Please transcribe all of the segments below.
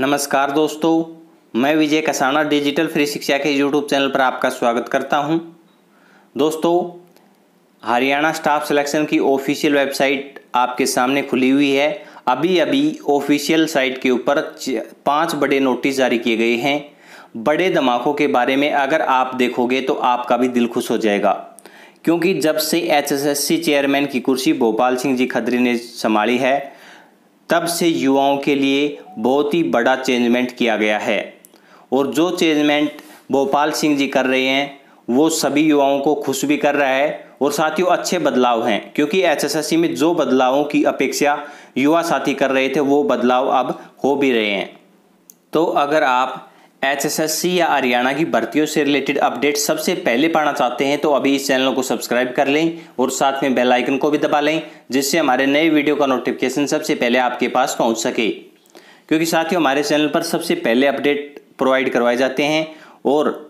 नमस्कार दोस्तों मैं विजय कसाना डिजिटल फ्री शिक्षा के यूट्यूब चैनल पर आपका स्वागत करता हूं दोस्तों हरियाणा स्टाफ सिलेक्शन की ऑफिशियल वेबसाइट आपके सामने खुली हुई है अभी अभी ऑफिशियल साइट के ऊपर पांच बड़े नोटिस जारी किए गए हैं बड़े धमाकों के बारे में अगर आप देखोगे तो आपका भी दिल खुश हो जाएगा क्योंकि जब से एचएसएससी चेयरमैन की कुर्सी भोपाल सिंह जी खत्री ने संभाली है तब से युवाओं के लिए बहुत ही बड़ा चेंजमेंट किया गया है और जो चेंजमेंट भोपाल सिंह जी कर रहे हैं वो सभी युवाओं को खुश भी कर रहा है और साथियों अच्छे बदलाव हैं क्योंकि एचएसएससी में जो बदलावों की अपेक्षा युवा साथी कर रहे थे वो बदलाव अब हो भी रहे हैं तो अगर आप एचएसएससी या हरियाणा की भर्तियों से रिलेटेड अपडेट सबसे पहले पाना चाहते हैं तो अभी इस चैनल को सब्सक्राइब कर लें और साथ में बेल आइकन को भी दबा लें जिससे हमारे नए वीडियो का नोटिफिकेशन सबसे पहले आपके पास पहुंच सके क्योंकि साथियों हमारे चैनल पर सबसे पहले अपडेट प्रोवाइड करवाए जाते हैं और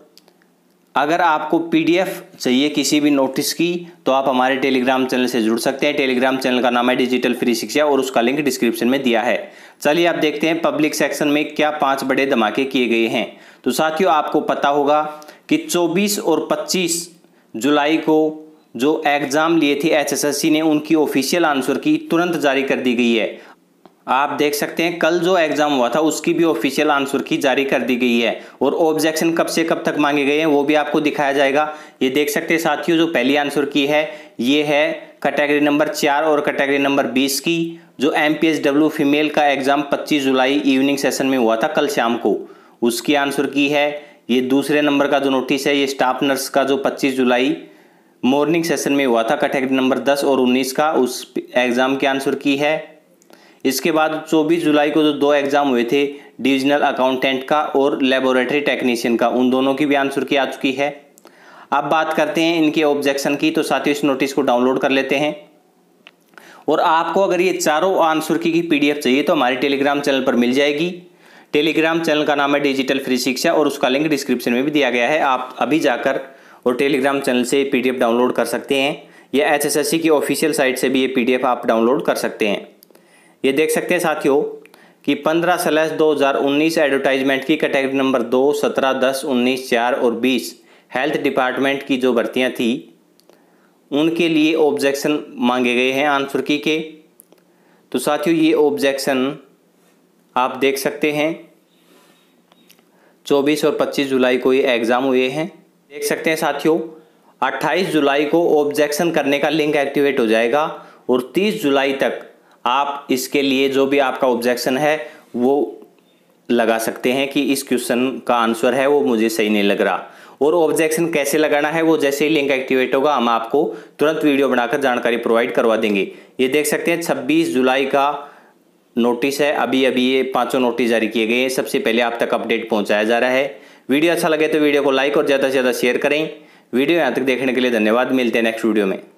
अगर आपको पी चाहिए किसी भी नोटिस की तो आप हमारे टेलीग्राम चैनल से जुड़ सकते हैं टेलीग्राम चैनल का नाम है डिजिटल फ्री शिक्षा और उसका लिंक डिस्क्रिप्शन में दिया है चलिए आप देखते हैं पब्लिक सेक्शन में क्या पांच बड़े धमाके किए गए हैं तो साथियों आपको पता होगा कि 24 और 25 जुलाई को जो एग्ज़ाम लिए थे एचएसएससी ने उनकी ऑफिशियल आंसर की तुरंत जारी कर दी गई है आप देख सकते हैं कल जो एग्ज़ाम हुआ था उसकी भी ऑफिशियल आंसर की जारी कर दी गई है और ऑब्जेक्शन कब से कब तक मांगे गए हैं वो भी आपको दिखाया जाएगा ये देख सकते हैं साथियों जो पहली आंसर की है ये है कैटेगरी नंबर चार और कैटेगरी नंबर बीस की जो M P S W female का एग्ज़ाम 25 जुलाई इवनिंग सेशन में हुआ था कल शाम को उसकी आंसर की है ये दूसरे नंबर का जो नोटिस है ये स्टाफ नर्स का जो 25 जुलाई मॉर्निंग सेशन में हुआ था कैटेगरी नंबर 10 और 19 का उस एग्ज़ाम की आंसर की है इसके बाद 24 जुलाई को जो दो एग्ज़ाम हुए थे डिविजनल अकाउंटेंट का और लेबोरेटरी टेक्नीशियन का उन दोनों की भी आंसर की आ चुकी है अब बात करते हैं इनके ऑब्जेक्शन की तो साथ ही इस नोटिस को डाउनलोड कर लेते हैं और आपको अगर ये चारों आंसर की, डी पीडीएफ चाहिए तो हमारे टेलीग्राम चैनल पर मिल जाएगी टेलीग्राम चैनल का नाम है डिजिटल फ्री शिक्षा और उसका लिंक डिस्क्रिप्शन में भी दिया गया है आप अभी जाकर और टेलीग्राम चैनल से एफ़ डाउनलोड कर सकते हैं या सी की ऑफिशियल साइट से भी ये एफ आप डाउनलोड कर सकते हैं ये देख सकते हैं साथियों कि 15 हज़ार 2019 एडवर्टाइजमेंट की कैटेगरी नंबर दो सत्रह दस उन्नीस चार और बीस हेल्थ डिपार्टमेंट की जो भर्तियाँ थी उनके लिए ऑब्जेक्शन मांगे गए हैं आंसर की के तो साथियों ये ऑब्जेक्शन आप देख सकते हैं 24 और 25 जुलाई को ये एग्ज़ाम हुए हैं देख सकते हैं साथियों 28 जुलाई को ऑब्जेक्शन करने का लिंक एक्टिवेट हो जाएगा और 30 जुलाई तक आप इसके लिए जो भी आपका ऑब्जेक्शन है वो लगा सकते हैं कि इस क्वेश्चन का आंसर है वो मुझे सही नहीं लग रहा और ऑब्जेक्शन कैसे लगाना है वो जैसे ही लिंक एक्टिवेट होगा हम आपको तुरंत वीडियो बनाकर जानकारी प्रोवाइड करवा देंगे ये देख सकते हैं छब्बीस जुलाई का नोटिस है अभी अभी ये पांचों नोटिस जारी किए गए हैं सबसे पहले आप तक अपडेट पहुंचाया जा रहा है वीडियो अच्छा लगे तो वीडियो को लाइक और ज़्यादा से ज़्यादा शेयर करें वीडियो यहाँ तक देखने के लिए धन्यवाद मिलते हैं नेक्स्ट वीडियो में